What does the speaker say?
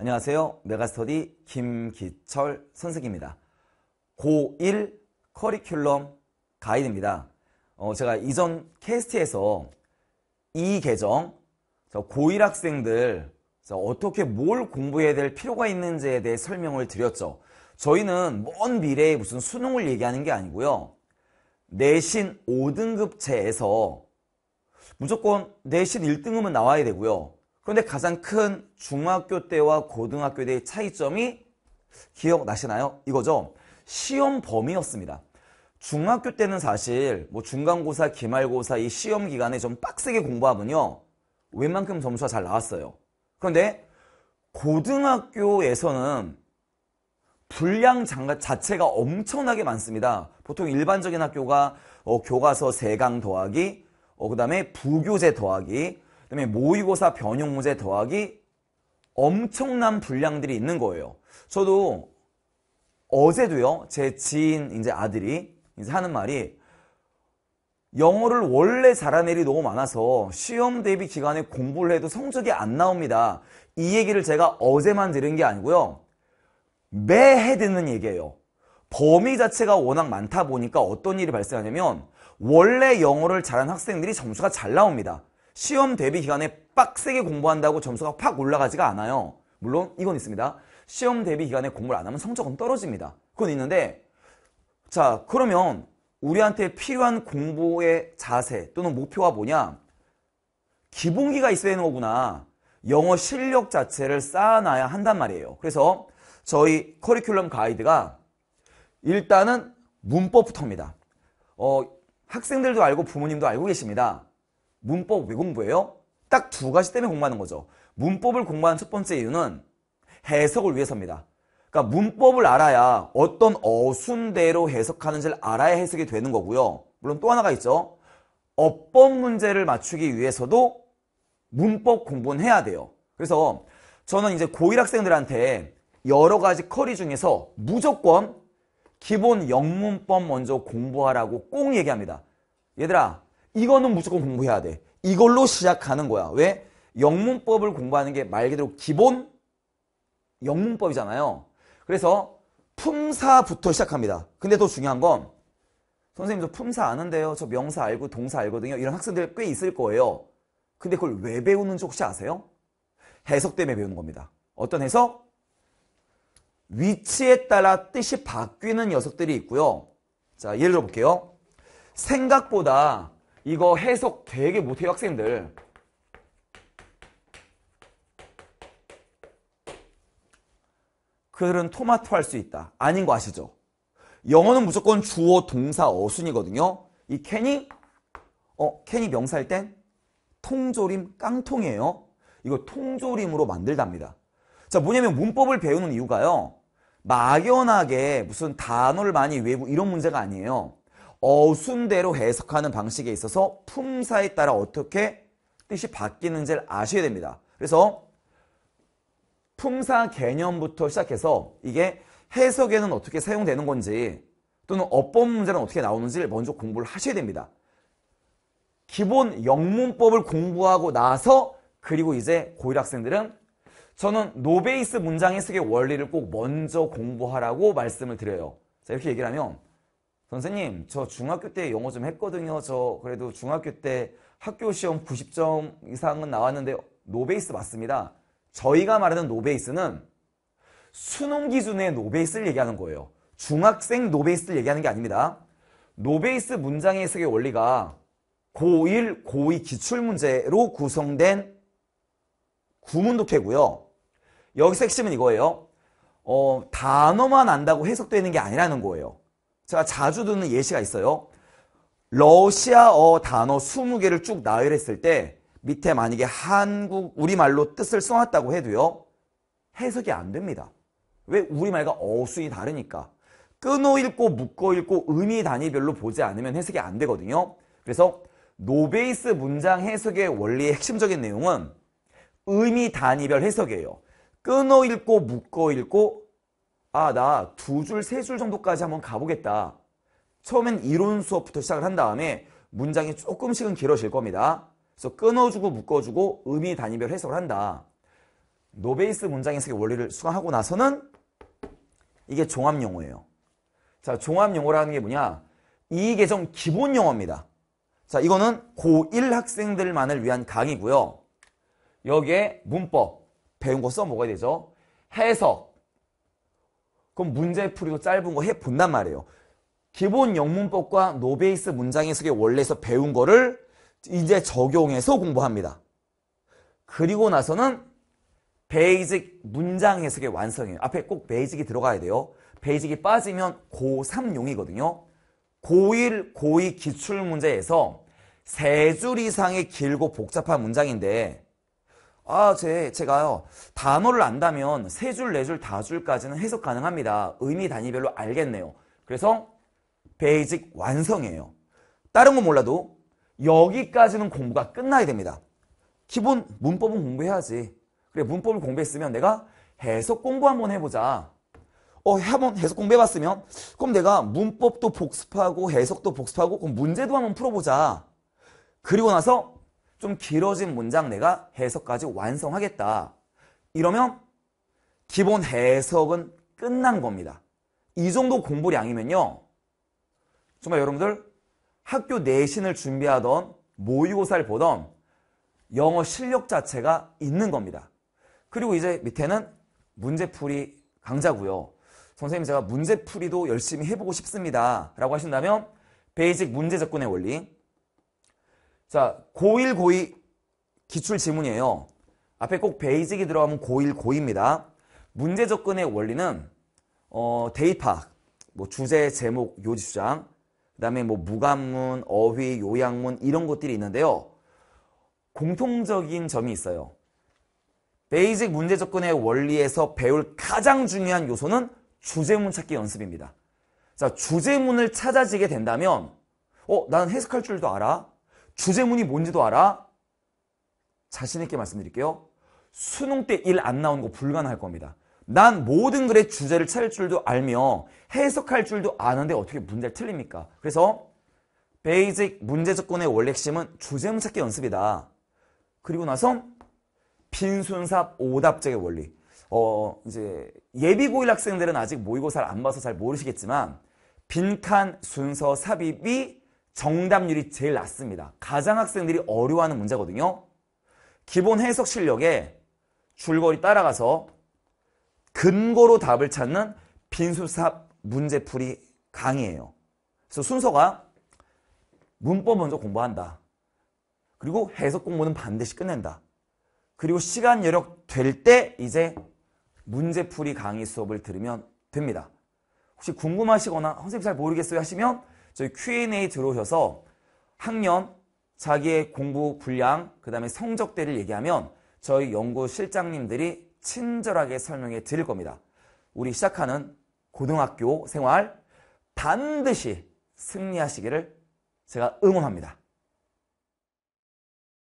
안녕하세요. 메가스터디 김기철 선생입니다. 고1 커리큘럼 가이드입니다. 어, 제가 이전 캐스트에서 이 계정, 고1 학생들 어떻게 뭘 공부해야 될 필요가 있는지에 대해 설명을 드렸죠. 저희는 먼 미래에 무슨 수능을 얘기하는 게 아니고요. 내신 5등급제에서 무조건 내신 1등급은 나와야 되고요. 그런데 가장 큰 중학교 때와 고등학교 때의 차이점이 기억나시나요? 이거죠. 시험 범위였습니다. 중학교 때는 사실 뭐 중간고사, 기말고사 이 시험 기간에 좀 빡세게 공부하면요. 웬만큼 점수가 잘 나왔어요. 그런데 고등학교에서는 불량장갑 자체가 엄청나게 많습니다. 보통 일반적인 학교가 어, 교과서 3강 더하기, 어, 그 다음에 부교재 더하기, 그다음에 모의고사 변형 문제 더하기 엄청난 분량들이 있는 거예요. 저도 어제도요. 제 지인 이제 아들이 이제 하는 말이 영어를 원래 잘하는 애들이 너무 많아서 시험 대비 기간에 공부를 해도 성적이 안 나옵니다. 이 얘기를 제가 어제만 들은 게 아니고요. 매해 듣는 얘기예요. 범위 자체가 워낙 많다 보니까 어떤 일이 발생하냐면 원래 영어를 잘하는 학생들이 점수가 잘 나옵니다. 시험 대비 기간에 빡세게 공부한다고 점수가 팍 올라가지가 않아요. 물론 이건 있습니다. 시험 대비 기간에 공부를 안 하면 성적은 떨어집니다. 그건 있는데 자 그러면 우리한테 필요한 공부의 자세 또는 목표가 뭐냐 기본기가 있어야 되는 거구나 영어 실력 자체를 쌓아놔야 한단 말이에요 그래서 저희 커리큘럼 가이드가 일단은 문법부터입니다 어, 학생들도 알고 부모님도 알고 계십니다 문법 왜 공부해요? 딱 두 가지 때문에 공부하는 거죠. 문법을 공부하는 첫 번째 이유는 해석을 위해서입니다. 그러니까 문법을 알아야 어떤 어순대로 해석하는지를 알아야 해석이 되는 거고요. 물론 또 하나가 있죠. 어법 문제를 맞추기 위해서도 문법 공부는 해야 돼요. 그래서 저는 이제 고1 학생들한테 여러 가지 커리 중에서 무조건 기본 영문법 먼저 공부하라고 꼭 얘기합니다. 얘들아 이거는 무조건 공부해야 돼. 이걸로 시작하는 거야. 왜? 영문법을 공부하는 게 말 그대로 기본 영문법이잖아요. 그래서 품사부터 시작합니다. 근데 더 중요한 건 선생님 저 품사 아는데요. 저 명사 알고 동사 알거든요. 이런 학생들 꽤 있을 거예요. 근데 그걸 왜 배우는지 혹시 아세요? 해석 때문에 배우는 겁니다. 어떤 해석? 위치에 따라 뜻이 바뀌는 녀석들이 있고요. 자, 예를 들어 볼게요. 생각보다 이거 해석 되게 못해요 학생들 그들은 토마토 할 수 있다 아닌 거 아시죠? 영어는 무조건 주어 동사 어순이거든요 이 캔이 어 캔이 명사일 땐 통조림 깡통이에요 이거 통조림으로 만들답니다 자 뭐냐면 문법을 배우는 이유가요 막연하게 무슨 단어를 많이 외우고 이런 문제가 아니에요 어순대로 해석하는 방식에 있어서 품사에 따라 어떻게 뜻이 바뀌는지를 아셔야 됩니다. 그래서 품사 개념부터 시작해서 이게 해석에는 어떻게 사용되는 건지 또는 어법 문제는 어떻게 나오는지를 먼저 공부를 하셔야 됩니다. 기본 영문법을 공부하고 나서 그리고 이제 고일학생들은 저는 노베이스 문장 해석의 원리를 꼭 먼저 공부하라고 말씀을 드려요. 자 이렇게 얘기를 하면 선생님, 저 중학교 때 영어 좀 했거든요. 저 그래도 중학교 때 학교 시험 90점 이상은 나왔는데 노베이스 맞습니다. 저희가 말하는 노베이스는 수능 기준의 노베이스를 얘기하는 거예요. 중학생 노베이스를 얘기하는 게 아닙니다. 노베이스 문장의 해석의 원리가 고1, 고2 기출문제로 구성된 구문독해고요. 여기서 핵심은 이거예요. 어, 단어만 안다고 해석되는 게 아니라는 거예요. 제가 자주 듣는 예시가 있어요. 러시아어 단어 20개를 쭉 나열했을 때 밑에 만약에 한국 우리말로 뜻을 써놨다고 해도요. 해석이 안 됩니다. 왜 우리말과 어순이 다르니까. 끊어 읽고 묶어 읽고 의미 단위별로 보지 않으면 해석이 안 되거든요. 그래서 노베이스 문장 해석의 원리의 핵심적인 내용은 의미 단위별 해석이에요. 끊어 읽고 묶어 읽고 아, 나 두 줄, 세 줄 정도까지 한번 가보겠다. 처음엔 이론 수업부터 시작을 한 다음에 문장이 조금씩은 길어질 겁니다. 그래서 끊어주고 묶어주고 의미 단위별 해석을 한다. 노베이스 문장 해석의 원리를 수강하고 나서는 이게 종합 용어예요. 자, 종합 용어라는 게 뭐냐? 이 계정 기본 용어입니다. 자, 이거는 고1 학생들만을 위한 강의고요. 여기에 문법, 배운 거 써먹어야 되죠. 해석, 그럼 문제풀이도 짧은 거 해본단 말이에요. 기본 영문법과 노베이스 문장 해석에 원래에서 배운 거를 이제 적용해서 공부합니다. 그리고 나서는 베이직 문장 해석의 완성이에요. 앞에 꼭 베이직이 들어가야 돼요. 베이직이 빠지면 고3용이거든요. 고1, 고2 기출문제에서 세 줄 이상의 길고 복잡한 문장인데 아, 제, 제가요, 단어를 안다면 세 줄, 네 줄, 다 줄까지는 해석 가능합니다. 의미 단위별로 알겠네요. 그래서 베이직 완성이에요. 다른 건 몰라도 여기까지는 공부가 끝나야 됩니다. 기본 문법은 공부해야지. 그래, 문법을 공부했으면 내가 해석 공부 한번 해보자. 어, 한번 해석 공부해봤으면 그럼 내가 문법도 복습하고 해석도 복습하고 그럼 문제도 한번 풀어보자. 그리고 나서 좀 길어진 문장 내가 해석까지 완성하겠다. 이러면 기본 해석은 끝난 겁니다. 이 정도 공부량이면요. 정말 여러분들 학교 내신을 준비하던 모의고사를 보던 영어 실력 자체가 있는 겁니다. 그리고 이제 밑에는 문제풀이 강좌고요. 선생님 제가 문제풀이도 열심히 해보고 싶습니다. 라고 하신다면 베이직 문제 접근의 원리 자, 고1, 고2 기출 지문이에요. 앞에 꼭 베이직이 들어가면 고1, 고2입니다. 문제 접근의 원리는 어, 대입학, 뭐 주제, 제목, 요지주장, 그 다음에 뭐 무관문, 어휘, 요양문 이런 것들이 있는데요. 공통적인 점이 있어요. 베이직 문제 접근의 원리에서 배울 가장 중요한 요소는 주제문 찾기 연습입니다. 자, 주제문을 찾아지게 된다면 어, 나는 해석할 줄도 알아. 주제문이 뭔지도 알아? 자신 있게 말씀드릴게요. 수능 때 일 안 나오는 거 불가능할 겁니다. 난 모든 글의 주제를 찾을 줄도 알며 해석할 줄도 아는데 어떻게 문제를 틀립니까? 그래서 베이직 문제 접근의 원래 핵심은 주제문 찾기 연습이다. 그리고 나서 빈순삽 오답적의 원리. 어 이제 예비고1 학생들은 아직 모의고사를 안 봐서 잘 모르시겠지만 빈칸 순서 삽입이 정답률이 제일 낮습니다. 가장 학생들이 어려워하는 문제거든요. 기본 해석 실력에 줄거리 따라가서 근거로 답을 찾는 빈수삽 문제풀이 강의예요. 그래서 순서가 문법 먼저 공부한다. 그리고 해석 공부는 반드시 끝낸다. 그리고 시간 여력 될 때 이제 문제풀이 강의 수업을 들으면 됩니다. 혹시 궁금하시거나 선생님 잘 모르겠어요 하시면 저희 Q&A 들어오셔서 학년, 자기의 공부 분량, 그 다음에 성적대를 얘기하면 저희 연구 실장님들이 친절하게 설명해 드릴 겁니다. 우리 시작하는 고등학교 생활 반드시 승리하시기를 제가 응원합니다.